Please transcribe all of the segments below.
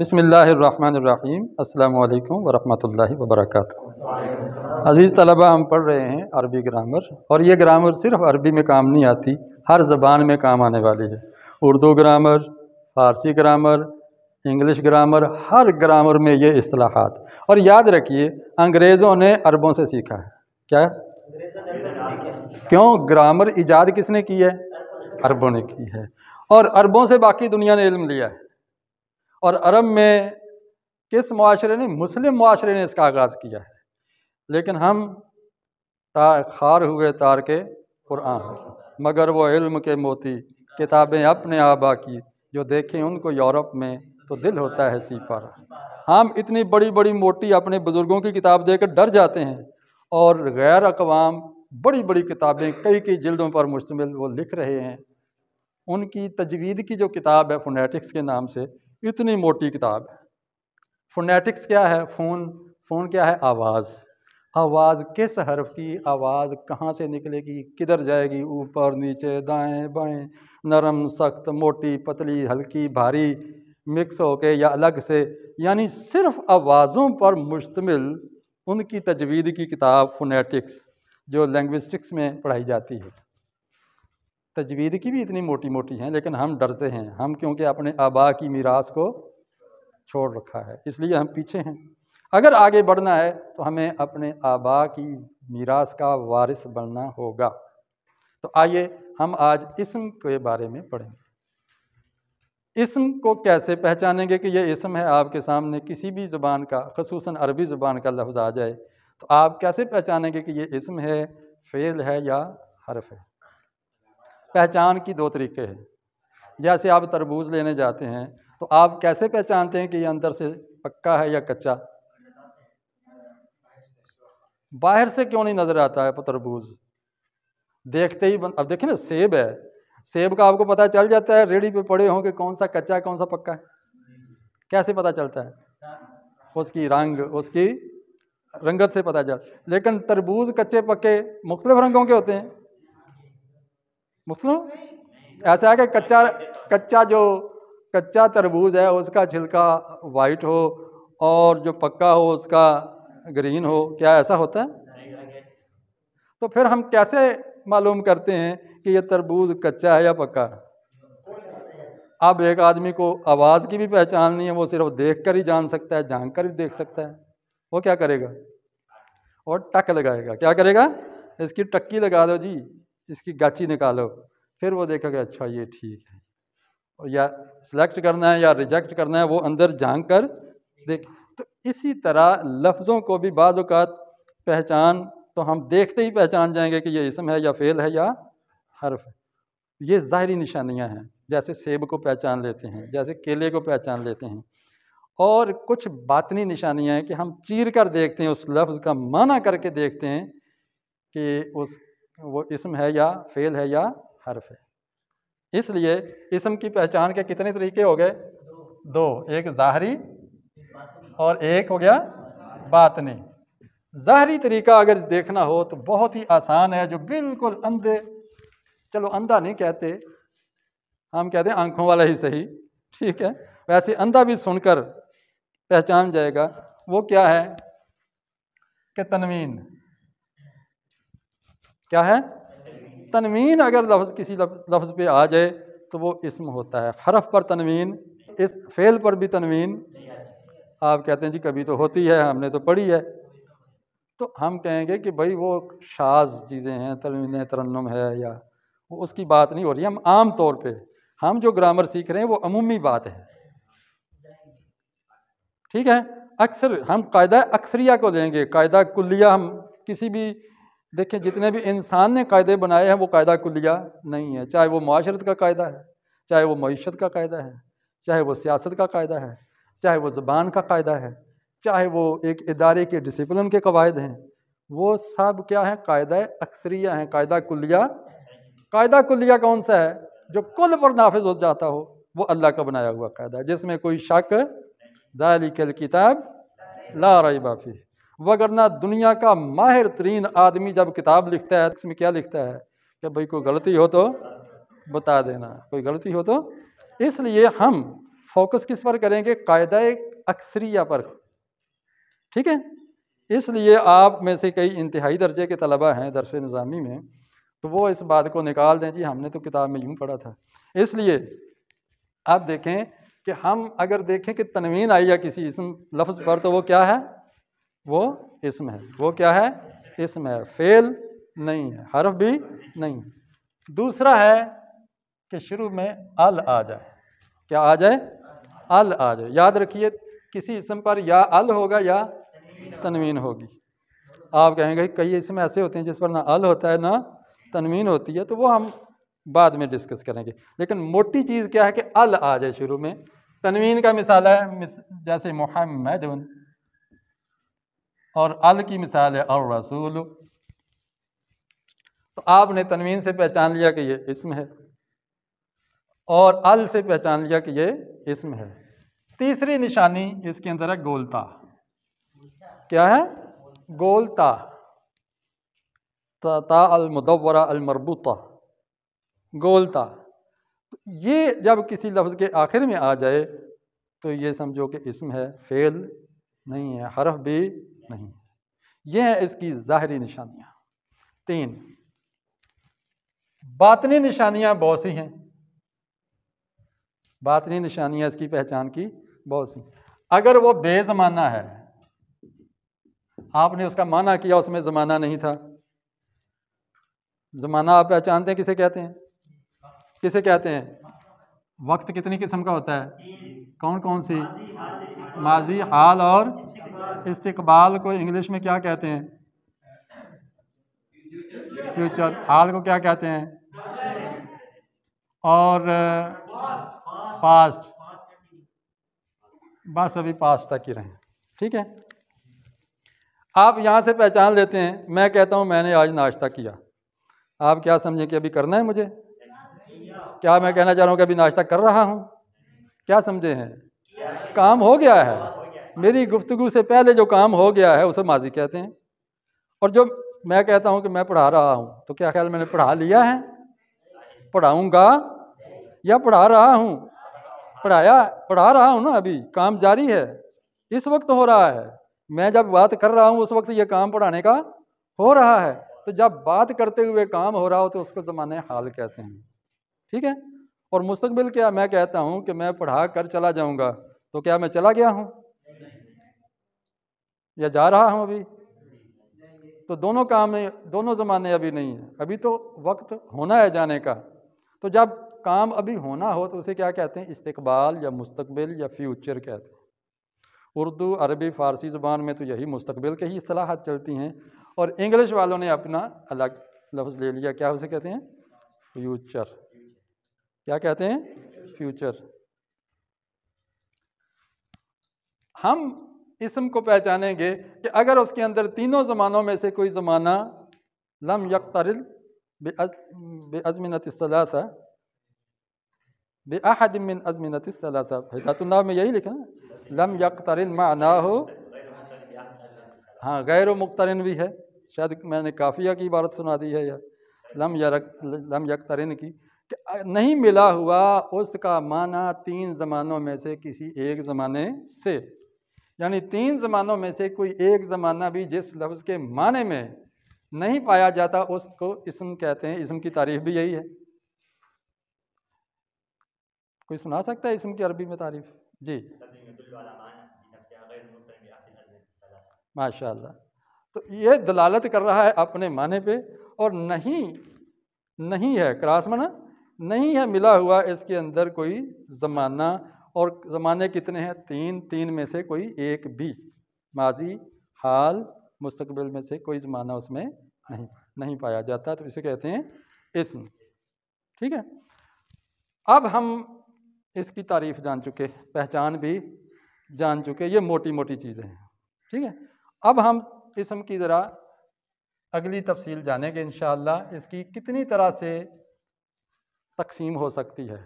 बसमीम् अल्लाम वरहमल वबरक अज़ीज़ तलबा हम पढ़ रहे हैं अरबी ग्रामर और ये ग्रामर सिर्फ अरबी में काम नहीं आती हर ज़बान में काम आने वाली है Urdu grammar Farsi grammar English grammar हर ग्रामर में ये असलाहत और याद रखिए अंग्रेज़ों ने अरबों से सीखा है क्या क्यों ग्रामर ईजाद किसने की है अरबों ने की है और अरबों से बाकी दुनिया ने इल्म लिया है और अरब में किस माशरे ने मुस्लिम माशरे ने इसका आगाज़ किया है लेकिन हम ता खार हुए तार के कुरान मगर वो इल्म के मोती किताबें अपने आबा की जो देखें उनको यूरोप में तो दिल होता है सी पर हम इतनी बड़ी बड़ी मोटी अपने बुज़ुर्गों की किताब देकर डर जाते हैं और गैर अकवाम बड़ी बड़ी किताबें कई कई जल्दों पर मुश्तमिल वो लिख रहे हैं उनकी तजवीद की जो किताब है फोनेटिक्स के नाम से इतनी मोटी किताब है फोनेटिक्स क्या है फ़ोन फ़ोन क्या है आवाज़ आवाज़ किस हर्फ की आवाज़ कहाँ से निकलेगी किधर जाएगी ऊपर नीचे दाएं बाएं नरम सख्त मोटी पतली हल्की भारी मिक्स होके या अलग से यानी सिर्फ आवाज़ों पर मुश्तमिल उनकी तजवीद की किताब फोनेटिक्स जो लैंग्विस्टिक्स में पढ़ाई जाती है तजवीद की भी इतनी मोटी मोटी हैं लेकिन हम डरते हैं हम क्योंकि अपने आबा की मीरास को छोड़ रखा है इसलिए हम पीछे हैं अगर आगे बढ़ना है तो हमें अपने आबा की मीरास का वारिस बनना होगा तो आइए हम आज इसम के बारे में पढ़ेंगे इसम को कैसे पहचानेंगे कि यह इसम है आपके सामने किसी भी ज़बान का खसूस अरबी ज़बान का लफ्ज़ आ जाए तो आप कैसे पहचानेंगे कि ये इसम है फेल है या हरफ है पहचान की दो तरीके हैं जैसे आप तरबूज लेने जाते हैं तो आप कैसे पहचानते हैं कि ये अंदर से पक्का है या कच्चा बाहर से क्यों नहीं नज़र आता है तरबूज देखते ही अब देखे ना सेब है सेब का आपको पता चल जाता है रेडी पे पड़े हों कि कौन सा कच्चा है कौन सा पक्का है कैसे पता चलता है उसकी रंग उसकी रंगत से पता चल लेकिन तरबूज कच्चे पक्के मुख्तलिफ रंगों के होते हैं मुस्लिम ऐसा है कि कच्चा कच्चा जो कच्चा तरबूज है उसका छिलका वाइट हो और जो पक्का हो उसका ग्रीन हो क्या ऐसा होता है तो फिर हम कैसे मालूम करते हैं कि ये तरबूज कच्चा है या पक्का है अब एक आदमी को आवाज़ की भी पहचान नहीं है वो सिर्फ देख कर ही जान सकता है जान कर ही देख सकता है वो क्या करेगा और टक लगाएगा क्या करेगा इसकी टक्की लगा दो जी इसकी गाची निकालो फिर वो देखोगे अच्छा ये ठीक है और या सिलेक्ट करना है या रिजेक्ट करना है वो अंदर झांक कर देख तो इसी तरह लफ्ज़ों को भी बाज़ात पहचान तो हम देखते ही पहचान जाएंगे कि ये इसम है या फेल है या हर्फ है ये ज़ाहरी निशानियाँ हैं जैसे सेब को पहचान लेते हैं जैसे केले को पहचान लेते हैं और कुछ बातनी निशानियाँ हैं कि हम चीर कर देखते हैं उस लफ्ज़ का माना करके देखते हैं कि उस वो इसम है या फेल है या हर्फ है इसलिए इसम की पहचान के कितने तरीके हो गए दो एक ज़ाहरी और एक हो गया बातनी ज़ाहरी तरीका अगर देखना हो तो बहुत ही आसान है जो बिल्कुल अंधे चलो अंधा नहीं कहते हम कहते हैं आँखों वाला ही सही ठीक है वैसे अंधा भी सुनकर पहचान जाएगा वो क्या है कि तनवीन क्या है तनवीन अगर लफ्ज़ किसी लफ्ज़ पे आ जाए तो वो इसम होता है हरफ पर तनवीन इस फेल पर भी तनवीन आप कहते हैं जी कभी तो होती है हमने तो पढ़ी है तो हम कहेंगे कि भाई वो शाज चीज़ें हैं तनवीन तरन्नम है या वो उसकी बात नहीं हो रही हम आम तौर पे हम जो ग्रामर सीख रहे हैं वो अमूमी बात है ठीक है अक्सर हम कायदा अक्सरिया को लेंगे कायदा कुल्लिया हम किसी भी देखिए जितने भी इंसान ने कायदे बनाए हैं वो कायदा कुलिया नहीं है चाहे वो माशरत का कायदा है चाहे वो मीशत का कायदा है चाहे वो सियासत का कायदा है चाहे वो ज़बान का कायदा है चाहे वो एक इदारे के डिसिप्लिन के कवायद हैं वो सब क्या है कायदा अक्सरिया हैं कायदा कुलिया कायदा कुलिया कौन सा है जो कुल पर नाफिज हो जाता हो वो अल्लाह का बनाया हुआ कायदा है जिसमें कोई शक दाली कल किताब ला रही बाफ़ी वगरना दुनिया का माहिर तरीन आदमी जब किताब लिखता है तो इसमें क्या लिखता है कि भाई कोई गलती हो तो बता देना कोई गलती हो तो इसलिए हम फोकस किस पर करेंगे कायदा अक्सरिया पर ठीक है इसलिए आप में से कई इंतहाई दर्जे के तलबा हैं दरस निज़ामी में तो वो इस बात को निकाल दें जी हमने तो किताब में यूँ पढ़ा था इसलिए आप देखें कि हम अगर देखें कि तनवीन आई है किसी इसम लफ्ज़ पर तो वो क्या है वो इसम है वो क्या है इसम है फेल नहीं है हर्फ भी नहीं है दूसरा है कि शुरू में अल आ जाए क्या आ जाए अल आ जाए याद रखिए किसी इसम पर या अल होगा या तनवीन होगी आप कहेंगे कई इसमें ऐसे होते हैं जिस पर ना अल होता है ना तनवीन होती है तो वो हम बाद में डिस्कस करेंगे लेकिन मोटी चीज़ क्या है कि अल आ जाए शुरू में तनवीन का मिसाल है जैसे मोहम्मद और अल की मिसाल है और रसूल तो आपने तनवीन से पहचान लिया कि ये इसम है और अल से पहचान लिया कि ये इसम है तीसरी निशानी इसके अंदर है गोलता क्या है गोलता ता अलमदवरा अलमरबूता गोलता तो ये जब किसी लफ्ज़ के आखिर में आ जाए तो ये समझो कि इसम है फेल नहीं है हरफ भी नहीं यह है इसकी ज़ाहरी निशानियाँ तीन बातनी निशानियाँ बहुत सी हैं बातनी निशानियाँ इसकी पहचान की बहुत सी अगर वो बेज़माना है आपने उसका माना किया उसमें ज़माना नहीं था ज़माना आप पहचानते हैं किसे कहते हैं किसे कहते हैं वक्त कितनी किस्म का होता है कौन कौन सी माजी हाल और इस्तबाल को इंग्लिश में क्या कहते हैं फ्यूचर हाल को क्या कहते हैं और पास्ट बस अभी पास्ट तक ही रहें ठीक है आप यहाँ से पहचान लेते हैं मैं कहता हूँ मैंने आज नाश्ता किया आप क्या समझें कि अभी करना है मुझे क्या मैं कहना चाह रहा हूँ कि अभी नाश्ता कर रहा हूँ क्या समझे हैं काम हो गया है मेरी गुफ्तु से पहले जो काम हो गया है उसे माजी कहते हैं और जो मैं कहता हूँ कि मैं पढ़ा रहा हूँ तो क्या ख्याल मैंने पढ़ा लिया है पढ़ाऊँगा या पढ़ा रहा हूँ पढ़ाया पढ़ा रहा हूँ ना अभी काम जारी है इस वक्त हो रहा है मैं जब बात कर रहा हूँ उस वक्त ये काम पढ़ाने का हो रहा है तो जब बात करते हुए काम हो रहा हो तो उसको ज़माने हाल कहते हैं ठीक है और मुस्तबिल क्या मैं कहता हूँ कि मैं पढ़ा कर चला जाऊँगा तो क्या मैं चला गया हूँ या जा रहा हूँ अभी तो दोनों काम दोनों ज़माने अभी नहीं हैं अभी तो वक्त होना है जाने का तो जब काम अभी होना हो तो उसे क्या कहते हैं इस्तकबाल या मुस्तबिल या फ्यूचर कहते हैं उर्दू अरबी फ़ारसी ज़ुबान में तो यही मुस्तबिल के ही असलाहत चलती हैं और इंग्लिश वालों ने अपना अलग लफ्ज़ ले लिया क्या उसे कहते हैं फ्यूचर क्या कहते हैं फ्यूचर हम इसम को पहचानेंगे कि अगर उसके अंदर तीनों ज़मानों में से कोई ज़माना लम यकतरल बेअज़मिनत सलासा बेअहदमिन अज़मिनत सलासा हिदातुल्ला में यही लिखा लम यकतरल माना हो हाँ गैर मुख्तरन भी है शायद मैंने काफ़िया की इबारत सुना दी है या लम यक लम यकतरन की नहीं मिला हुआ उसका माना तीन ज़मानों में से किसी एक ज़माने से यानी तीन ज़मानों में से कोई एक ज़माना भी जिस लफ्ज़ के माने में नहीं पाया जाता उसको इसम कहते हैं इसम की तारीफ भी यही है कोई सुना सकता है इसम की अरबी में तारीफ जी माशा तो ये दलालत कर रहा है अपने माने पे और नहीं नहीं है क्रास मना नहीं है मिला हुआ इसके अंदर कोई ज़माना और ज़माने कितने हैं तीन तीन में से कोई एक भी माजी हाल मुस्तबिल में से कोई ज़माना उसमें नहीं नहीं पाया जाता तो इसे कहते हैं इसम ठीक है अब हम इसकी तारीफ जान चुके पहचान भी जान चुके ये मोटी मोटी चीज़ें हैं ठीक है अब हम इसम की ज़रा अगली तफसील जानेंगे इन इसकी कितनी तरह से तकसीम हो सकती है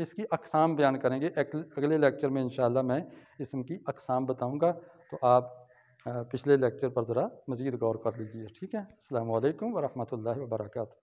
इसकी अकसाम बयान करेंगे अगले लेक्चर में इन मैं इसम की अकसाम बताऊँगा तो आप पिछले लेक्चर पर ज़रा मज़ीद गौर कर लीजिए ठीक है अल्लाम वरहमल वर्का